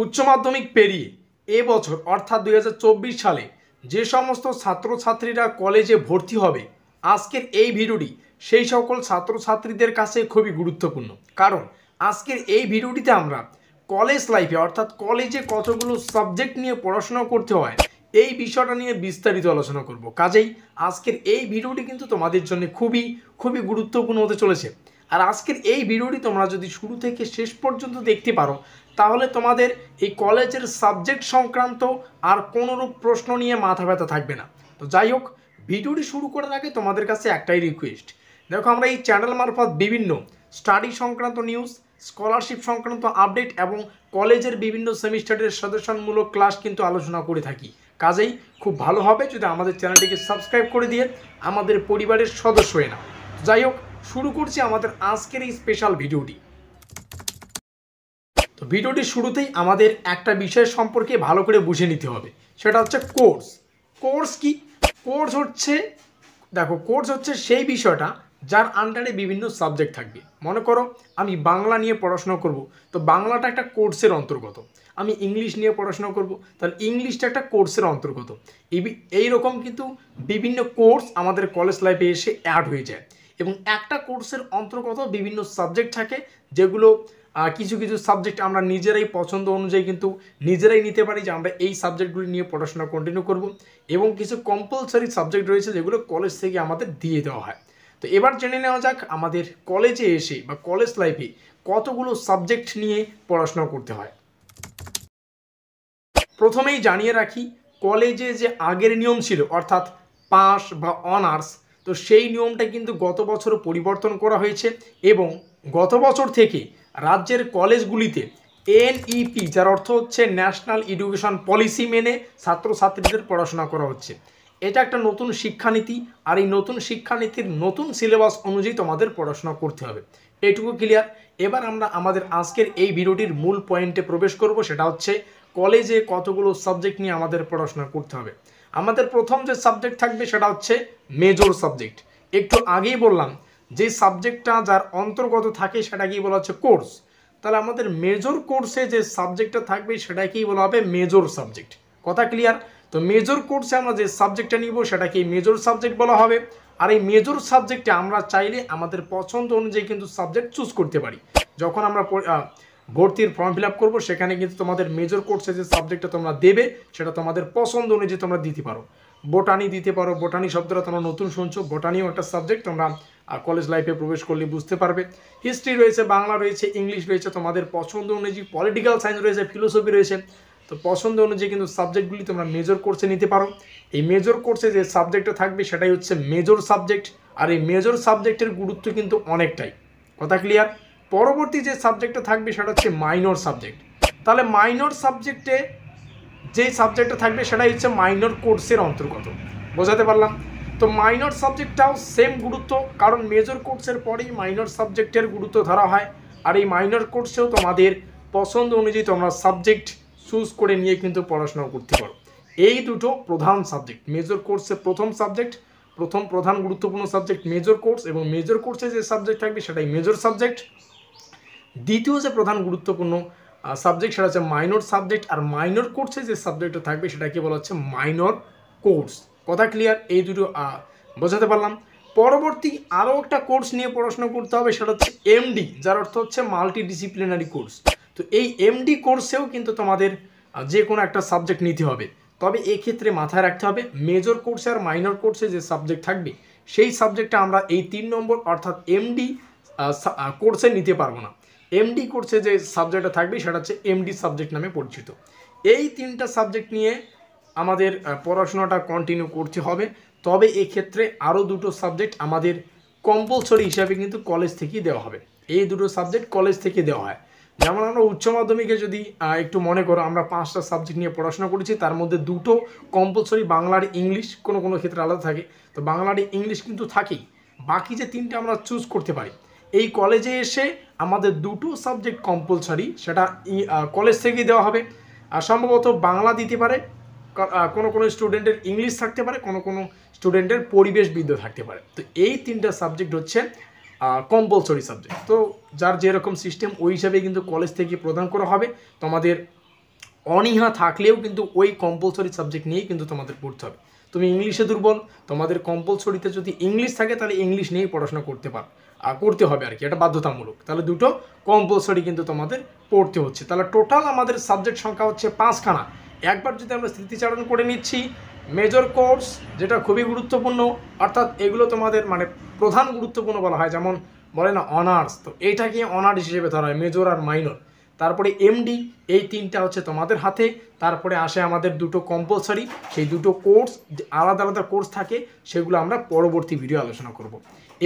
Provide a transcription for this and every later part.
উচ্চ মাধ্যমিক পেরিয়ে এবছর অর্থাৎ দুই সালে যে সমস্ত ছাত্রছাত্রীরা কলেজে ভর্তি হবে আজকের এই ভিডিওটি সেই সকল ছাত্রছাত্রীদের কাছে খুবই গুরুত্বপূর্ণ কারণ আজকের এই ভিডিওটিতে আমরা কলেজ লাইফে অর্থাৎ কলেজে কতগুলো সাবজেক্ট নিয়ে পড়াশোনা করতে হয় এই বিষয়টা নিয়ে বিস্তারিত আলোচনা করব কাজেই আজকের এই ভিডিওটি কিন্তু তোমাদের জন্য খুবই খুবই গুরুত্বপূর্ণ হতে চলেছে আর আজকের এই ভিডিওটি তোমরা যদি শুরু থেকে শেষ পর্যন্ত দেখতে পারো তাহলে তোমাদের এই কলেজের সাবজেক্ট সংক্রান্ত আর কোনোরূপ প্রশ্ন নিয়ে মাথা ব্যথা থাকবে না তো যাই হোক ভিডিওটি শুরু করার আগে তোমাদের কাছে একটাই রিকোয়েস্ট দেখো আমরা এই চ্যানেল মারফত বিভিন্ন স্টাডি সংক্রান্ত নিউজ স্কলারশিপ সংক্রান্ত আপডেট এবং কলেজের বিভিন্ন সেমিস্টারের সদস্যমূলক ক্লাস কিন্তু আলোচনা করে থাকি কাজেই খুব ভালো হবে যদি আমাদের চ্যানেলটিকে সাবস্ক্রাইব করে দিয়ে আমাদের পরিবারের সদস্য হয়ে না যাই হোক শুরু করছি আমাদের আজকের এই স্পেশাল ভিডিওটি তো ভিডিওটির শুরুতেই আমাদের একটা বিষয় সম্পর্কে ভালো করে বুঝে নিতে হবে সেটা হচ্ছে কোর্স কোর্স কি কোর্স হচ্ছে দেখো কোর্স হচ্ছে সেই বিষয়টা যার আন্ডারে বিভিন্ন সাবজেক্ট থাকবে মনে করো আমি বাংলা নিয়ে পড়াশোনা করব তো বাংলাটা একটা কোর্সের অন্তর্গত আমি ইংলিশ নিয়ে পড়াশোনা করব তাহলে ইংলিশটা একটা কোর্সের অন্তর্গত এই রকম কিন্তু বিভিন্ন কোর্স আমাদের কলেজ লাইফে এসে অ্যাড হয়ে যায় এবং একটা কোর্সের অন্তর্গত বিভিন্ন সাবজেক্ট থাকে যেগুলো কিছু কিছু সাবজেক্ট আমরা নিজেরাই পছন্দ অনুযায়ী কিন্তু নিজেরাই নিতে পারি যে আমরা এই সাবজেক্টগুলি নিয়ে পড়াশোনা কন্টিনিউ করব এবং কিছু কম্পালসারি সাবজেক্ট রয়েছে যেগুলো কলেজ থেকে আমাদের দিয়ে দেওয়া হয় তো এবার জেনে নেওয়া যাক আমাদের কলেজে এসে বা কলেজ লাইফে কতগুলো সাবজেক্ট নিয়ে পড়াশোনা করতে হয় প্রথমেই জানিয়ে রাখি কলেজে যে আগের নিয়ম ছিল অর্থাৎ পাস বা অনার্স তো সেই নিয়মটা কিন্তু গত বছর পরিবর্তন করা হয়েছে এবং গত বছর থেকে রাজ্যের কলেজগুলিতে এনইপি e যার অর্থ হচ্ছে ন্যাশনাল এডুকেশন পলিসি মেনে ছাত্রছাত্রীদের পড়াশোনা করা হচ্ছে এটা একটা নতুন শিক্ষানীতি আর এই নতুন শিক্ষানীতির নতুন সিলেবাস অনুযায়ী তোমাদের পড়াশোনা করতে হবে এটুকু ক্লিয়ার এবার আমরা আমাদের আজকের এই ভিডিওটির মূল পয়েন্টে প্রবেশ করব সেটা হচ্ছে কলেজে কতগুলো সাবজেক্ট নিয়ে আমাদের পড়াশোনা করতে হবে আমাদের প্রথম যে সাবজেক্ট থাকবে সেটা হচ্ছে মেজর সাবজেক্ট একটু আগেই বললাম যে সাবজেক্টটা যার অন্তর্গত থাকে সেটাকেই বলা হচ্ছে কোর্স তাহলে আমাদের মেজর কোর্সে যে সাবজেক্টটা থাকবে সেটাকেই বলা হবে মেজর সাবজেক্ট কথা ক্লিয়ার তো মেজর কোর্সে আমরা যে সাবজেক্টটা নিব সেটাকেই মেজর সাবজেক্ট বলা হবে আর এই মেজর সাবজেক্টে আমরা চাইলে আমাদের পছন্দ অনুযায়ী কিন্তু সাবজেক্ট চুজ করতে পারি যখন আমরা ভর্তির ফর্ম ফিল আপ করবো সেখানে কিন্তু তোমাদের মেজর কোর্সে যে সাবজেক্টটা তোমরা দেবে সেটা তোমাদের পছন্দ অনুযায়ী তোমরা দিতে পারো বোটানি দিতে পারো বোটানি শব্দটা তোমরা নতুন শুনছো বোটানিও একটা সাবজেক্ট তোমরা কলেজ লাইফে প্রবেশ করলে বুঝতে পারবে হিস্ট্রি রয়েছে বাংলা রয়েছে ইংলিশ রয়েছে তোমাদের পছন্দ অনুযায়ী পলিটিক্যাল সায়েন্স রয়েছে ফিলোসফি রয়েছে তো পছন্দ অনুযায়ী কিন্তু সাবজেক্টগুলি তোমরা মেজর কোর্সে নিতে পারো এই মেজর কোর্সে যে সাবজেক্টটা থাকবে সেটাই হচ্ছে মেজর সাবজেক্ট আর এই মেজর সাবজেক্টের গুরুত্ব কিন্তু অনেকটাই কথা ক্লিয়ার পরবর্তী যে সাবজেক্টটা থাকবে সেটা হচ্ছে মাইনর সাবজেক্ট তাহলে মাইনর সাবজেক্টে যে সাবজেক্টটা থাকবে সেটাই হচ্ছে মাইনর কোর্সের অন্তর্গত বোঝাতে পারলাম তো মাইনর সাবজেক্টটাও সেম গুরুত্ব কারণ মেজর কোর্সের পরেই মাইনর সাবজেক্টের গুরুত্ব ধরা হয় আর এই মাইনর কোর্সেও তোমাদের পছন্দ অনুযায়ী তোমরা সাবজেক্ট চুজ করে নিয়ে কিন্তু পড়াশোনা করতে পারো এই দুটো প্রধান সাবজেক্ট মেজর কোর্সের প্রথম সাবজেক্ট প্রথম প্রধান গুরুত্বপূর্ণ সাবজেক্ট মেজর কোর্স এবং মেজর কোর্সে যে সাবজেক্ট থাকবে সেটাই মেজর সাবজেক্ট দ্বিতীয় যে প্রধান গুরুত্বপূর্ণ সাবজেক্ট সেটা হচ্ছে মাইনর সাবজেক্ট আর মাইনর কোর্সে যে সাবজেক্টটা থাকবে সেটাকে বলা হচ্ছে মাইনর কোর্স কথা ক্লিয়ার এই দুটো বোঝাতে পারলাম পরবর্তী আরও একটা কোর্স নিয়ে পড়াশোনা করতে হবে সেটা হচ্ছে এমডি যার অর্থ হচ্ছে মাল্টি ডিসিপ্লিনারি কোর্স তো এই এমডি কোর্সেও কিন্তু তোমাদের যে কোনো একটা সাবজেক্ট নিতে হবে তবে এক্ষেত্রে মাথায় রাখতে হবে মেজর কোর্সে আর মাইনর কোর্সে যে সাবজেক্ট থাকবে সেই সাবজেক্টটা আমরা এই তিন নম্বর অর্থাৎ এমডি কোর্সে নিতে পারবো না এমডি কোর্সে যে সাবজেক্টটা থাকবে সেটা হচ্ছে এমডি সাবজেক্ট নামে পরিচিত এই তিনটা সাবজেক্ট নিয়ে আমাদের পড়াশোনাটা কন্টিনিউ করতে হবে তবে এক্ষেত্রে আরও দুটো সাবজেক্ট আমাদের কম্পালসরি হিসাবে কিন্তু কলেজ থেকেই দেওয়া হবে এই দুটো সাবজেক্ট কলেজ থেকে দেওয়া হয় যেমন আমরা উচ্চ মাধ্যমিকে যদি একটু মনে করো আমরা পাঁচটা সাবজেক্ট নিয়ে পড়াশোনা করেছি তার মধ্যে দুটো কম্পালসরি বাংলার ইংলিশ কোনো কোনো ক্ষেত্রে আলাদা থাকে তো বাংলার ইংলিশ কিন্তু থাকেই বাকি যে তিনটে আমরা চুজ করতে পারি এই কলেজে এসে আমাদের দুটো সাবজেক্ট কম্পালসারি সেটা কলেজ থেকেই দেওয়া হবে আর সম্ভবত বাংলা দিতে পারে কোনো কোনো স্টুডেন্টের ইংলিশ থাকতে পারে কোনো কোনো স্টুডেন্টের বিদ্যা থাকতে পারে তো এই তিনটা সাবজেক্ট হচ্ছে কম্পালসরি সাবজেক্ট তো যার যেরকম সিস্টেম ওই হিসাবে কিন্তু কলেজ থেকে প্রদান করা হবে তোমাদের অনীহা থাকলেও কিন্তু ওই কম্পালসরি সাবজেক্ট নিয়েই কিন্তু তোমাদের পড়তে হবে তুমি ইংলিশে দুর্বল তোমাদের কম্পলসরিতে যদি ইংলিশ থাকে তাহলে ইংলিশ নিয়েই পড়াশোনা করতে পারো করতে হবে আর কি এটা বাধ্যতামূলক তাহলে দুটো কম্পালসারি কিন্তু তোমাদের পড়তে হচ্ছে তাহলে টোটাল আমাদের সাবজেক্ট সংখ্যা হচ্ছে পাঁচখানা একবার যদি আমরা স্মৃতিচারণ করে নিচ্ছি মেজর কোর্স যেটা খুবই গুরুত্বপূর্ণ অর্থাৎ এগুলো তোমাদের মানে প্রধান গুরুত্বপূর্ণ বলা হয় যেমন বলে না অনার্স তো এইটাকে অনার্স হিসেবে ধরা হয় মেজর আর মাইনর তারপরে এমডি এই তিনটা হচ্ছে তোমাদের হাতে তারপরে আসে আমাদের দুটো কম্পালসারি সেই দুটো কোর্স আলাদা আলাদা কোর্স থাকে সেগুলো আমরা পরবর্তী ভিডিও আলোচনা করব।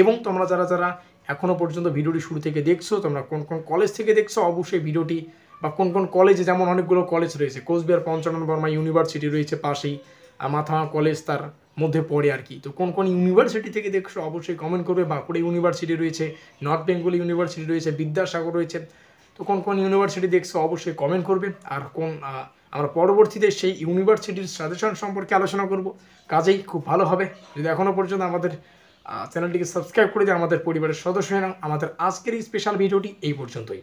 এবং তোমরা যারা যারা এখনও পর্যন্ত ভিডিওটি শুরু থেকে দেখছো তোমরা কোন কোন কলেজ থেকে দেখছো অবশ্যই ভিডিওটি বা কোন কোন কলেজে যেমন অনেকগুলো কলেজ রয়েছে কোচবিহার পঞ্চানন বর্মা ইউনিভার্সিটি রয়েছে পাশেই মাথামা কলেজ তার মধ্যে পড়ে আর কি তো কোন কোন ইউনিভার্সিটি থেকে দেখছো অবশ্যই কমেন্ট করবে বাঁকুড়া ইউনিভার্সিটি রয়েছে নর্থ বেঙ্গল ইউনিভার্সিটি রয়েছে বিদ্যাসাগর রয়েছে তো কোন কোন ইউনিভার্সিটি দেখছো অবশ্যই কমেন্ট করবে আর কোন আমরা পরবর্তীতে সেই ইউনিভার্সিটির সাজেশন সম্পর্কে আলোচনা করব কাজেই খুব ভালো হবে যদি এখনও পর্যন্ত আমাদের চ্যানেলটিকে সাবস্ক্রাইব করে দিয়ে আমাদের পরিবারের সদস্য হয়ে আমাদের আজকের এই স্পেশাল ভিডিওটি এই পর্যন্তই